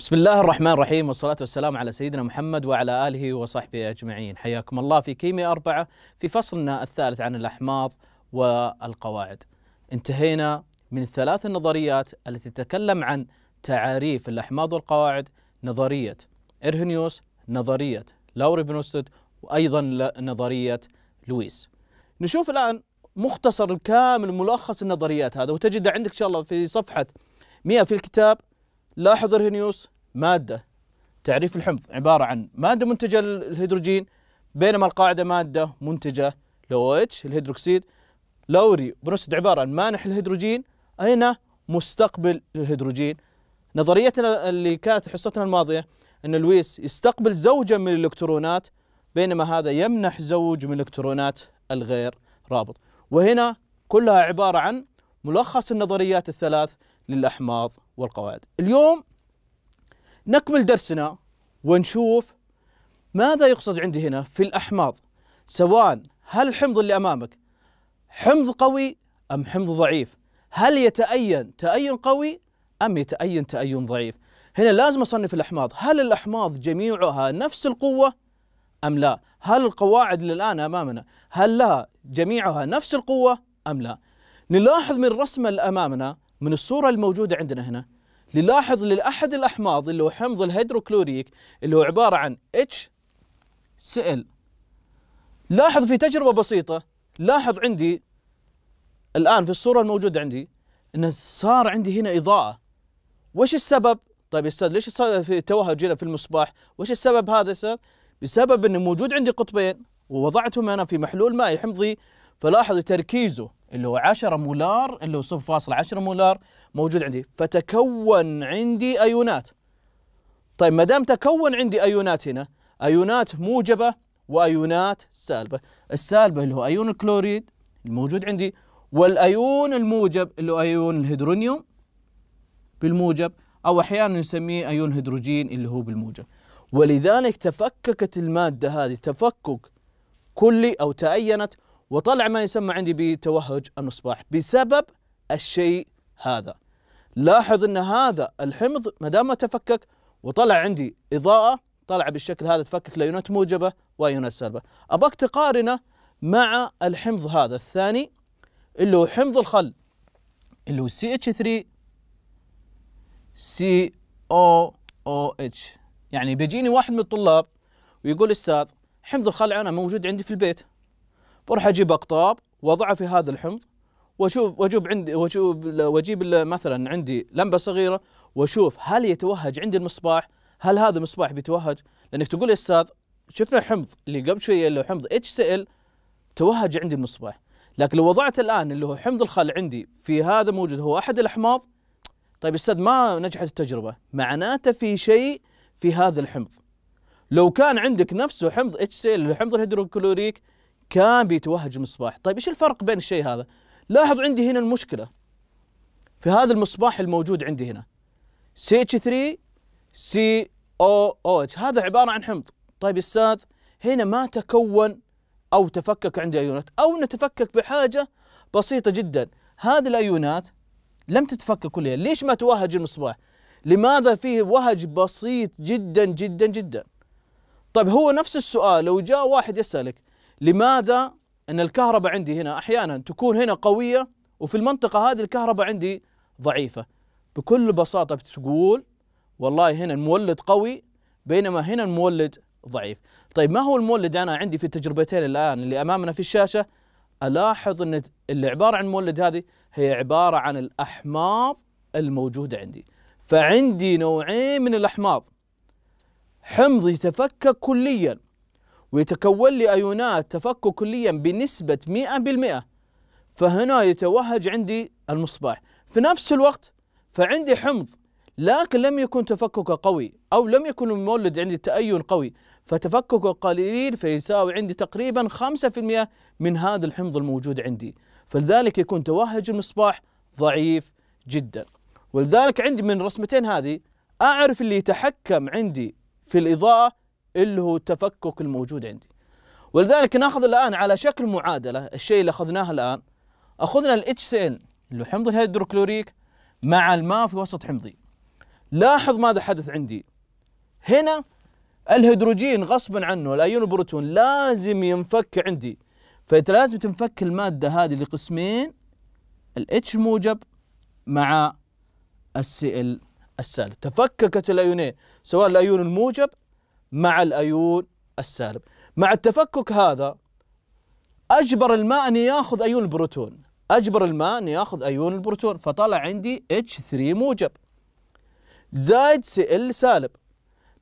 بسم الله الرحمن الرحيم والصلاة والسلام على سيدنا محمد وعلى آله وصحبه أجمعين حياكم الله في كيمياء أربعة في فصلنا الثالث عن الأحماض والقواعد انتهينا من الثلاث النظريات التي تتكلم عن تعاريف الأحماض والقواعد نظرية إرهنيوس نظرية لاوري بنوستد وأيضا نظرية لويس نشوف الآن مختصر الكامل ملخص النظريات هذا وتجد عندك إن شاء الله في صفحة 100 في الكتاب لاحظ حضر مادة تعريف الحمض عبارة عن مادة منتجة للهيدروجين بينما القاعدة مادة منتجة لو اتش الهيدروكسيد لوري بنفسد عبارة عن مانح الهيدروجين أين مستقبل الهيدروجين نظريتنا اللي كانت حصتنا الماضية أن لويس يستقبل زوجة من الإلكترونات بينما هذا يمنح زوج من الإلكترونات الغير رابط وهنا كلها عبارة عن ملخص النظريات الثلاث للأحماض والقواعد اليوم نكمل درسنا ونشوف ماذا يقصد عندي هنا في الأحماض سواء هل الحمض اللي أمامك حمض قوي أم حمض ضعيف هل يتأين تأين قوي أم يتأين تأين ضعيف هنا لازم أصنف الأحماض هل الأحماض جميعها نفس القوة أم لا هل القواعد اللي الآن أمامنا هل لها جميعها نفس القوة أم لا نلاحظ من الرسمة اللي أمامنا من الصورة الموجودة عندنا هنا للاحظ للأحد الأحماض اللي هو حمض الهيدروكلوريك اللي هو عبارة عن HCl لاحظ في تجربة بسيطة لاحظ عندي الآن في الصورة الموجودة عندي أنه صار عندي هنا إضاءة وش السبب؟ طيب يا أستاذ ليش في توهج هنا في المصباح؟ وش السبب هذا أستاذ؟ بسبب أنه موجود عندي قطبين ووضعتهم أنا في محلول مائي حمضي فلاحظ تركيزه اللي هو 10 مولار اللي هو 0.10 مولار موجود عندي فتكون عندي ايونات طيب ما دام تكون عندي ايونات هنا ايونات موجبه وايونات سالبه السالبه اللي هو ايون الكلوريد الموجود عندي والايون الموجب اللي هو ايون الهيدرونيوم بالموجب او احيانا نسميه ايون هيدروجين اللي هو بالموجب ولذلك تفككت الماده هذه تفكك كلي او تعينت وطلع ما يسمى عندي بتوهج المصباح بسبب الشيء هذا لاحظ ان هذا الحمض ما دام تفكك وطلع عندي اضاءه طلع بالشكل هذا تفكك لأيونات موجبه وايونات سالبه ابغاك تقارنه مع الحمض هذا الثاني اللي هو حمض الخل اللي هو CH3 COOH يعني بيجيني واحد من الطلاب ويقول استاذ حمض الخل انا موجود عندي في البيت بروح اجيب اقطاب واضعه في هذا الحمض واشوف واجيب عندي واشوف واجيب مثلا عندي لمبه صغيره واشوف هل يتوهج عندي المصباح؟ هل هذا المصباح بيتوهج؟ لانك تقول يا استاذ شفنا حمض اللي قبل شويه اللي هو حمض اتش سي ال توهج عندي المصباح، لكن لو وضعت الان اللي هو حمض الخل عندي في هذا موجود هو احد الاحماض طيب استاذ ما نجحت التجربه، معناته في شيء في هذا الحمض. لو كان عندك نفسه حمض اتش سي ال حمض الهيدروكلوريك كان بيتوهج المصباح طيب ايش الفرق بين الشيء هذا لاحظ عندي هنا المشكله في هذا المصباح الموجود عندي هنا CH3 COOH هذا عباره عن حمض طيب استاذ هنا ما تكون او تفكك عندي ايونات او نتفكك بحاجه بسيطه جدا هذه الايونات لم تتفكك كلها ليش ما توهج المصباح لماذا فيه وهج بسيط جدا جدا جدا طيب هو نفس السؤال لو جاء واحد يسالك لماذا أن الكهرباء عندي هنا أحيانا تكون هنا قوية وفي المنطقة هذه الكهرباء عندي ضعيفة بكل بساطة بتقول والله هنا المولد قوي بينما هنا المولد ضعيف طيب ما هو المولد أنا عندي في التجربتين الآن اللي أمامنا في الشاشة ألاحظ أن اللي عبارة عن المولد هذه هي عبارة عن الأحماض الموجودة عندي فعندي نوعين من الأحماض حمض يتفكك كليا ويتكون لي أيونات تفكك كليا بنسبة 100% فهنا يتوهج عندي المصباح في نفس الوقت فعندي حمض لكن لم يكن تفككه قوي أو لم يكن المولد عندي تأين قوي فتفككه قليل فيساوي عندي تقريبا 5% من هذا الحمض الموجود عندي فلذلك يكون توهج المصباح ضعيف جدا ولذلك عندي من الرسمتين هذه أعرف اللي يتحكم عندي في الإضاءة اللي هو التفكك الموجود عندي ولذلك ناخذ الان على شكل معادله الشيء اللي اخذناه الان اخذنا الاتش سي اللي هو حمض الهيدروكلوريك مع الماء في وسط حمضي لاحظ ماذا حدث عندي هنا الهيدروجين غصبا عنه الايون البروتون لازم ينفك عندي فانت لازم تنفك الماده هذه لقسمين الاتش الموجب مع السي ال السالب تفككت الايونين سواء الايون الموجب مع الايون السالب مع التفكك هذا اجبر الماء ان ياخذ ايون البروتون اجبر الماء ان ياخذ ايون البروتون فطلع عندي H3 موجب زائد Cl سالب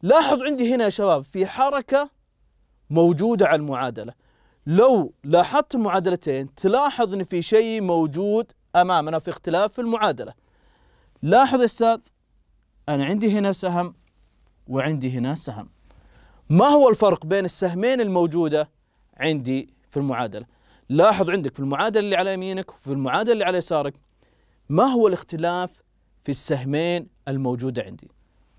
لاحظ عندي هنا يا شباب في حركه موجوده على المعادله لو لاحظت المعادلتين تلاحظ ان في شيء موجود امامنا في اختلاف في المعادله لاحظ يا استاذ انا عندي هنا سهم وعندي هنا سهم ما هو الفرق بين السهمين الموجودة عندي في المعادلة لاحظ عندك في المعادلة اللي على يمينك وفي المعادلة اللي على يسارك ما هو الاختلاف في السهمين الموجودة عندي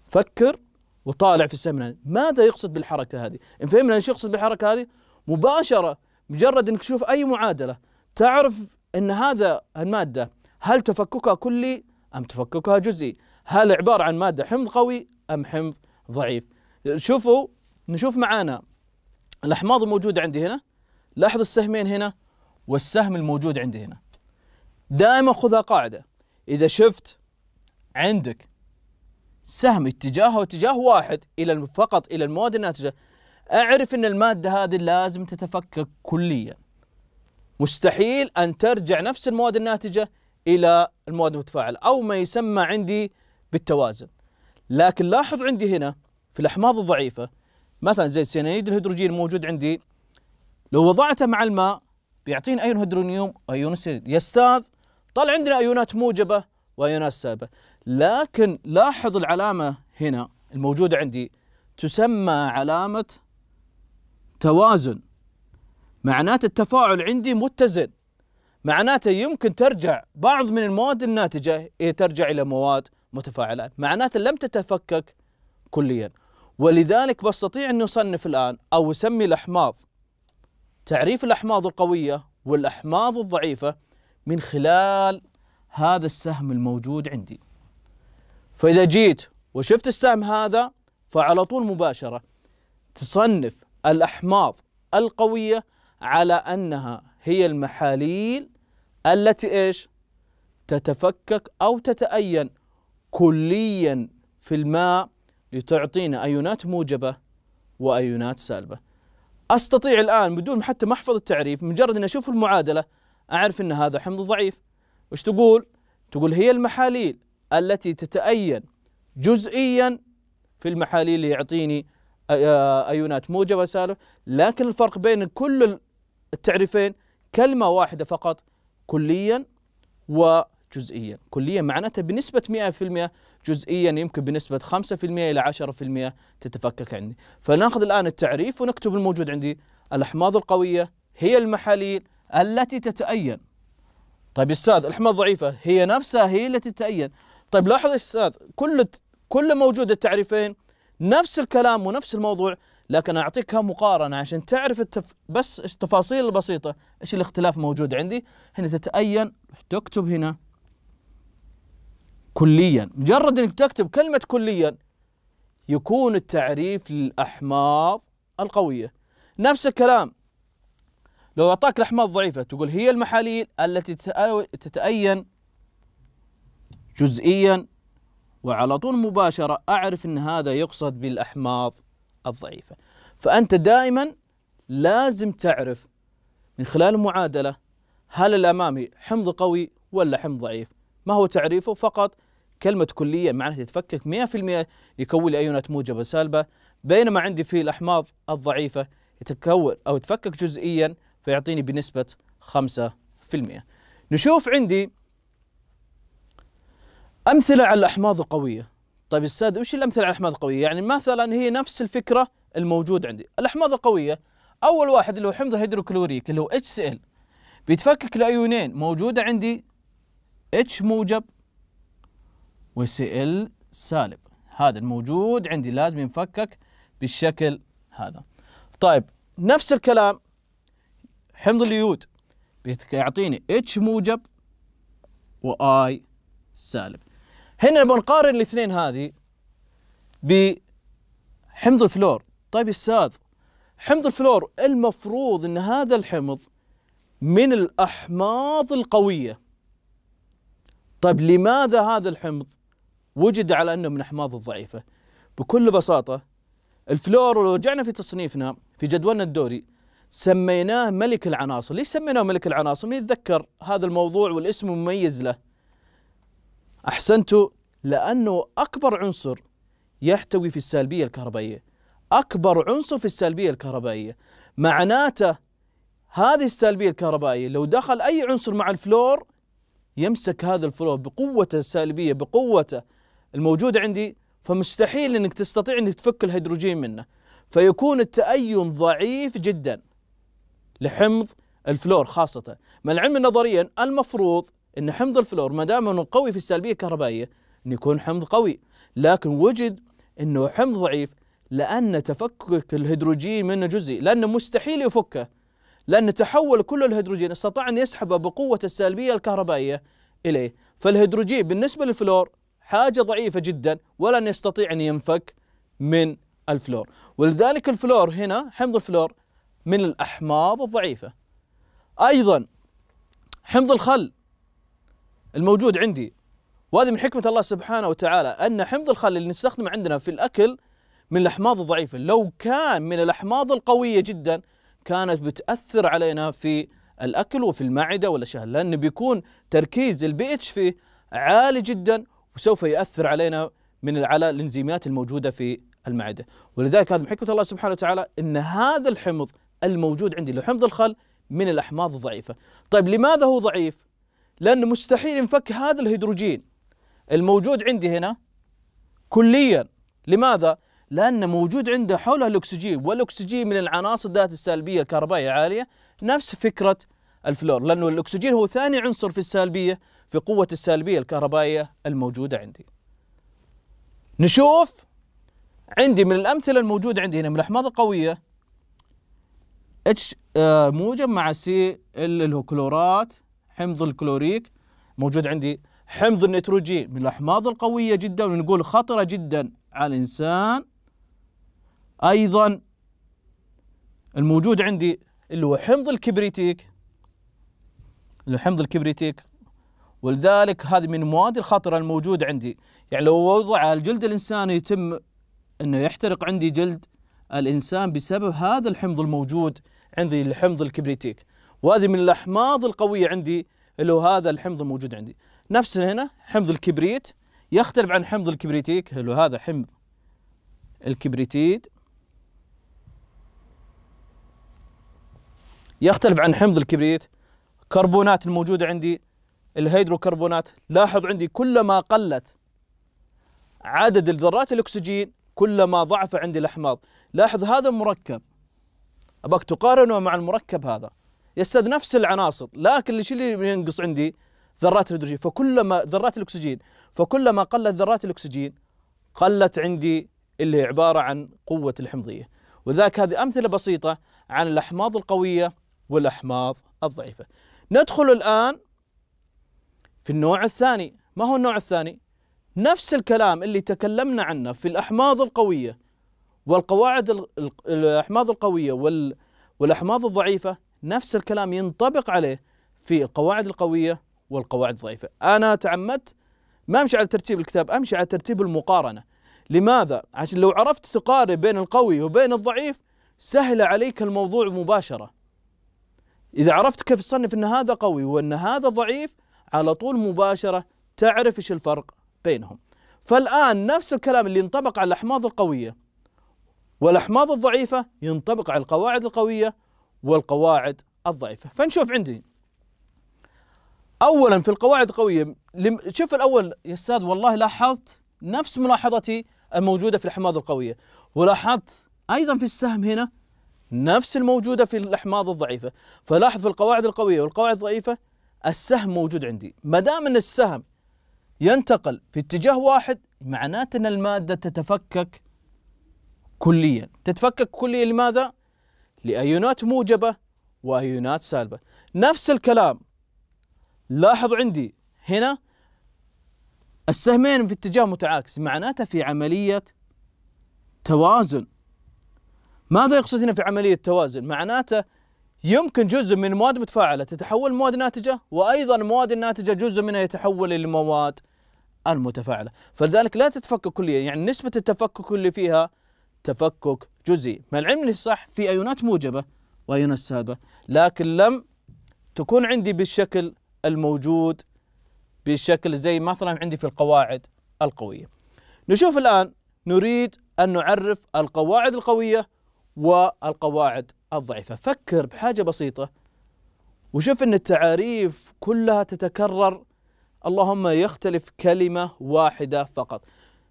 فكر وطالع في السهمين ماذا يقصد بالحركة هذه إن فهمنا إيش يقصد بالحركة هذه مباشرة مجرد أنك تشوف أي معادلة تعرف أن هذا المادة هل تفككها كلي أم تفككها جزئي هل عبارة عن مادة حمض قوي أم حمض ضعيف شوفوا نشوف معانا الأحماض الموجودة عندي هنا لاحظ السهمين هنا والسهم الموجود عندي هنا دائما خذها قاعدة إذا شفت عندك سهم اتجاهه اتجاه واحد إلى فقط إلى المواد الناتجة أعرف أن المادة هذه لازم تتفكك كليا مستحيل أن ترجع نفس المواد الناتجة إلى المواد المتفاعلة أو ما يسمى عندي بالتوازن لكن لاحظ عندي هنا في الأحماض الضعيفة مثلا زي السيانيد الهيدروجين موجود عندي لو وضعته مع الماء بيعطيني ايون هيدرونيوم ايون سيانيد استاذ طلع عندنا ايونات موجبه وايونات سالبه لكن لاحظ العلامه هنا الموجوده عندي تسمى علامه توازن معناته التفاعل عندي متزن معناته يمكن ترجع بعض من المواد الناتجه ترجع الى مواد متفاعلات معناته لم تتفكك كليا ولذلك بستطيع أن أصنف الآن أو أسمي الأحماض تعريف الأحماض القوية والأحماض الضعيفة من خلال هذا السهم الموجود عندي فإذا جيت وشفت السهم هذا فعلى طول مباشرة تصنف الأحماض القوية على أنها هي المحاليل التي إيش تتفكك أو تتأين كليا في الماء لتعطينا أيونات موجبة وأيونات سالبة أستطيع الآن بدون حتى ما أحفظ التعريف مجرد أن أشوف المعادلة أعرف أن هذا حمض ضعيف وش تقول؟ تقول هي المحاليل التي تتأين جزئيا في المحاليل اللي يعطيني آه، آه، أيونات موجبة سالبة لكن الفرق بين كل التعريفين كلمة واحدة فقط كليا و جزئيا كليا معناته بنسبة 100% جزئيا يمكن بنسبة 5% إلى 10% تتفكك عندي فناخذ الآن التعريف ونكتب الموجود عندي الأحماض القوية هي المحاليل التي تتأين طيب أستاذ الأحماض ضعيفة هي نفسها هي التي تتأين طيب لاحظ أستاذ كل كل موجود التعريفين نفس الكلام ونفس الموضوع لكن أعطيك مقارنة عشان تعرف التف... بس التفاصيل البسيطة إيش الاختلاف موجود عندي هنا تتأين تكتب هنا كليا مجرد انك تكتب كلمه كليا يكون التعريف للاحماض القويه نفس الكلام لو اعطاك الاحماض ضعيفه تقول هي المحاليل التي تتأين جزئيا وعلى طول مباشره اعرف ان هذا يقصد بالاحماض الضعيفه فانت دائما لازم تعرف من خلال المعادله هل الامامي حمض قوي ولا حمض ضعيف ما هو تعريفه فقط كلمة كلية معناها تتفكك 100% يكون لي أيونات موجبة سالبة بينما عندي في الأحماض الضعيفة يتكون أو يتفكك جزئيا فيعطيني بنسبة 5% نشوف عندي أمثلة على الأحماض القوية طيب السادة وش الأمثلة على الأحماض القوية يعني مثلا هي نفس الفكرة الموجود عندي الأحماض القوية أول واحد اللي هو حمض هيدروكلوريك اللي هو HCl بيتفكك لأيونين موجودة عندي H موجب وسي ال سالب هذا الموجود عندي لازم ينفكك بالشكل هذا طيب نفس الكلام حمض اليود بيعطيني اتش موجب واي سالب هنا نبغى نقارن الاثنين هذه بحمض الفلور طيب استاذ حمض الفلور المفروض ان هذا الحمض من الاحماض القويه طيب لماذا هذا الحمض وجد على أنه من أحماض الضعيفة بكل بساطة الفلور لو رجعنا في تصنيفنا في جدولنا الدوري سميناه ملك العناصر ليش سميناه ملك العناصر مين يتذكر هذا الموضوع والاسم مميز له أحسنتوا لأنه أكبر عنصر يحتوي في السالبية الكهربائية أكبر عنصر في السالبية الكهربائية معناته هذه السالبية الكهربائية لو دخل أي عنصر مع الفلور يمسك هذا الفلور بقوته السالبية بقوته الموجود عندي فمستحيل انك تستطيع انك تفك الهيدروجين منه فيكون التأين ضعيف جدا لحمض الفلور خاصة مع العلم نظريا المفروض ان حمض الفلور ما دام انه قوي في السلبية الكهربائية انه يكون حمض قوي لكن وجد انه حمض ضعيف لان تفكك الهيدروجين منه جزئي لانه مستحيل يفكه لان تحول كل الهيدروجين استطاع ان يسحبه بقوة السلبية الكهربائية اليه فالهيدروجين بالنسبة للفلور حاجة ضعيفة جدا ولن يستطيع أن ينفك من الفلور ولذلك الفلور هنا حمض الفلور من الأحماض الضعيفة أيضا حمض الخل الموجود عندي وهذه من حكمة الله سبحانه وتعالى أن حمض الخل اللي نستخدمه عندنا في الأكل من الأحماض الضعيفة لو كان من الأحماض القوية جدا كانت بتأثر علينا في الأكل وفي المعدة والأشياء لأنه بيكون تركيز البي اتش فيه عالي جدا وسوف يؤثر علينا من على الانزيمات الموجوده في المعده، ولذلك هذا من حكمه الله سبحانه وتعالى ان هذا الحمض الموجود عندي اللي حمض الخل من الاحماض الضعيفه. طيب لماذا هو ضعيف؟ لانه مستحيل ينفك هذا الهيدروجين الموجود عندي هنا كليا، لماذا؟ لأن موجود عنده حوله الأكسجين والأكسجين من العناصر ذات السلبية الكهربائية عالية نفس فكرة الفلور لأنه الأكسجين هو ثاني عنصر في السالبية في قوة السالبية الكهربائية الموجودة عندي نشوف عندي من الأمثلة الموجودة عندي هنا من الأحماض القوية اتش آه، موجب مع سي اللي هو كلورات حمض الكلوريك موجود عندي حمض النيتروجين من الأحماض القوية جدا ونقول خطرة جدا على الإنسان أيضا الموجود عندي اللي هو حمض الكبريتيك انه حمض الكبريتيك ولذلك هذه من المواد الخطره الموجوده عندي يعني لو وضع الجلد الإنسان يتم انه يحترق عندي جلد الانسان بسبب هذا الحمض الموجود عندي الحمض الكبريتيك وهذه من الاحماض القويه عندي اللي هو هذا الحمض الموجود عندي نفس هنا حمض الكبريت يختلف عن حمض الكبريتيك اللي هذا حمض الكبريتيد يختلف عن حمض الكبريت كربونات الموجودة عندي الهيدروكربونات لاحظ عندي كلما قلت عدد الذرات الأكسجين كلما ضعف عندي الأحماض لاحظ هذا المركب أباك تقارنه مع المركب هذا يستاذ نفس العناصر لكن اللي اللي ينقص عندي ذرات الهيدروجين فكلما ذرات الأكسجين فكلما قلت ذرات الأكسجين قلت عندي اللي هي عبارة عن قوة الحمضية وذاك هذه أمثلة بسيطة عن الأحماض القوية والأحماض الضعيفة ندخل الآن في النوع الثاني ما هو النوع الثاني؟ نفس الكلام اللي تكلمنا عنه في الأحماض القوية والقواعد الأحماض القوية والأحماض الضعيفة نفس الكلام ينطبق عليه في القواعد القوية والقواعد الضعيفة أنا تعمدت ما أمشي على ترتيب الكتاب أمشي على ترتيب المقارنة لماذا؟ عشان لو عرفت تقارن بين القوي وبين الضعيف سهل عليك الموضوع مباشرة إذا عرفت كيف تصنف أن هذا قوي وأن هذا ضعيف على طول مباشرة تعرف إيش الفرق بينهم فالآن نفس الكلام اللي ينطبق على الأحماض القوية والأحماض الضعيفة ينطبق على القواعد القوية والقواعد الضعيفة فنشوف عندي أولا في القواعد القوية شوف الأول يا أستاذ والله لاحظت نفس ملاحظتي الموجودة في الأحماض القوية ولاحظت أيضا في السهم هنا نفس الموجودة في الأحماض الضعيفة فلاحظ في القواعد القوية والقواعد الضعيفة السهم موجود عندي ما دام أن السهم ينتقل في اتجاه واحد معناته أن المادة تتفكك كليا تتفكك كليا لماذا؟ لأيونات موجبة وأيونات سالبة نفس الكلام لاحظ عندي هنا السهمين في اتجاه متعاكس معناته في عملية توازن ماذا يقصد هنا في عملية التوازن؟ معناته يمكن جزء من المواد متفاعلة تتحول مواد ناتجة وأيضا المواد الناتجة جزء منها يتحول إلى المواد المتفاعلة فلذلك لا تتفكك كليا يعني نسبة التفكك اللي فيها تفكك جزئي مع العلم صح في أيونات موجبة وأيونات سالبة لكن لم تكون عندي بالشكل الموجود بالشكل زي مثلا عندي في القواعد القوية نشوف الآن نريد أن نعرف القواعد القوية والقواعد الضعيفة فكر بحاجة بسيطة وشوف أن التعاريف كلها تتكرر اللهم يختلف كلمة واحدة فقط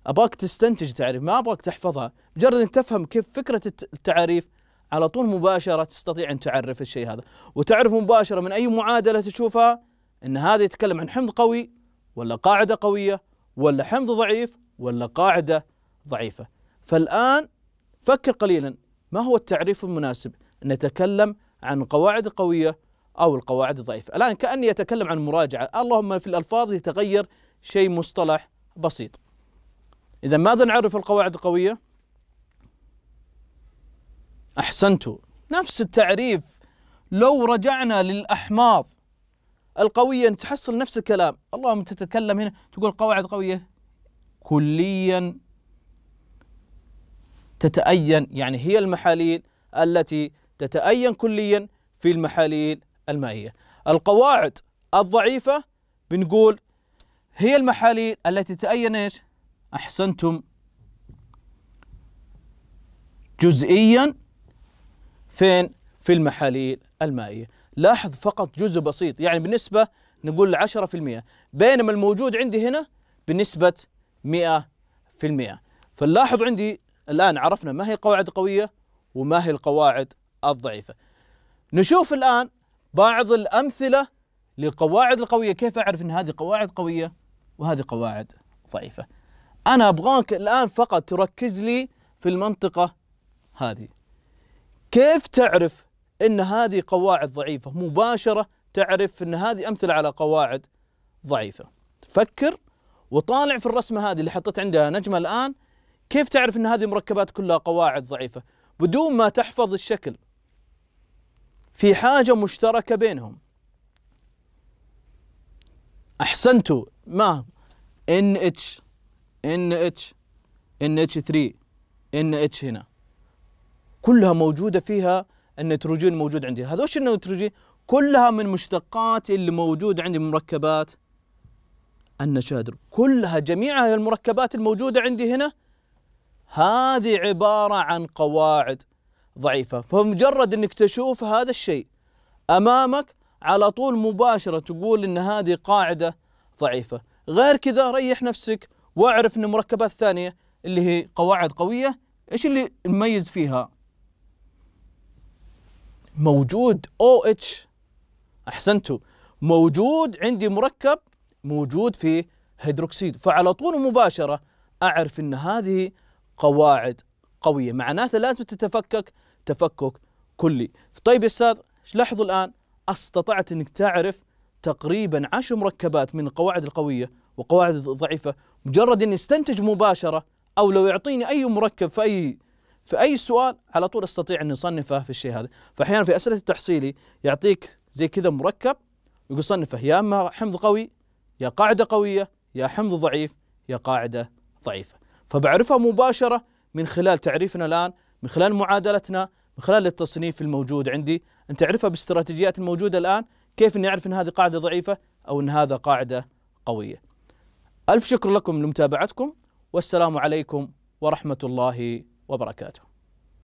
أباك تستنتج تعريف ما أبغاك تحفظها مجرد أن تفهم كيف فكرة التعريف على طول مباشرة تستطيع أن تعرف الشيء هذا وتعرف مباشرة من أي معادلة تشوفها أن هذا يتكلم عن حمض قوي ولا قاعدة قوية ولا حمض ضعيف ولا قاعدة ضعيفة فالآن فكر قليلا ما هو التعريف المناسب نتكلم عن قواعد قوية أو القواعد الضعيفة الآن كأني أتكلم عن مراجعة اللهم في الألفاظ يتغير شيء مصطلح بسيط إذا ماذا نعرف القواعد القوية؟ أحسنت نفس التعريف لو رجعنا للأحماض القوية تحصل نفس الكلام اللهم تتكلم هنا تقول قواعد قوية كليا تتأين يعني هي المحاليل التي تتأين كليا في المحاليل المائية القواعد الضعيفة بنقول هي المحاليل التي تتأين ايش أحسنتم جزئيا فين في المحاليل المائية لاحظ فقط جزء بسيط يعني بالنسبة نقول 10% بينما الموجود عندي هنا بنسبة 100% فنلاحظ عندي الآن عرفنا ما هي القواعد القوية وما هي القواعد الضعيفة نشوف الآن بعض الأمثلة للقواعد القوية كيف أعرف أن هذه قواعد قوية وهذه قواعد ضعيفة أنا أبغاك الآن فقط تركز لي في المنطقة هذه كيف تعرف أن هذه قواعد ضعيفة مباشرة تعرف أن هذه أمثلة على قواعد ضعيفة فكر وطالع في الرسمة هذه اللي حطيت عندها نجمة الآن كيف تعرف ان هذه المركبات كلها قواعد ضعيفه بدون ما تحفظ الشكل في حاجه مشتركه بينهم احسنتوا ما ان اتش ان اتش ان اتش 3 ان اتش هنا كلها موجوده فيها النيتروجين الموجود عندي هذا وش النيتروجين كلها من مشتقات اللي موجود عندي من مركبات النشادر كلها جميعها المركبات الموجوده عندي هنا هذه عبارة عن قواعد ضعيفة فمجرد أنك تشوف هذا الشيء أمامك على طول مباشرة تقول أن هذه قاعدة ضعيفة غير كذا ريح نفسك واعرف أن المركبات الثانية اللي هي قواعد قوية إيش اللي مميز فيها موجود أو إتش أحسنتوا موجود عندي مركب موجود في هيدروكسيد فعلى طول مباشرة أعرف أن هذه قواعد قويه معناته لازم تتفكك تفكك كلي طيب يا استاذ لاحظوا الان استطعت انك تعرف تقريبا عشر مركبات من القواعد القويه وقواعد الضعيفه مجرد اني استنتج مباشره او لو يعطيني اي مركب في اي في اي سؤال على طول استطيع اني اصنفه في الشيء هذا فاحيانا في اسئله التحصيلي يعطيك زي كذا مركب يقول صنفه يا اما حمض قوي يا قاعده قويه يا حمض ضعيف يا قاعده ضعيفه فبعرفها مباشرة من خلال تعريفنا الآن من خلال معادلتنا من خلال التصنيف الموجود عندي أن تعرفها باستراتيجيات الموجودة الآن كيف أني أعرف أن هذه قاعدة ضعيفة أو أن هذا قاعدة قوية ألف شكر لكم لمتابعتكم والسلام عليكم ورحمة الله وبركاته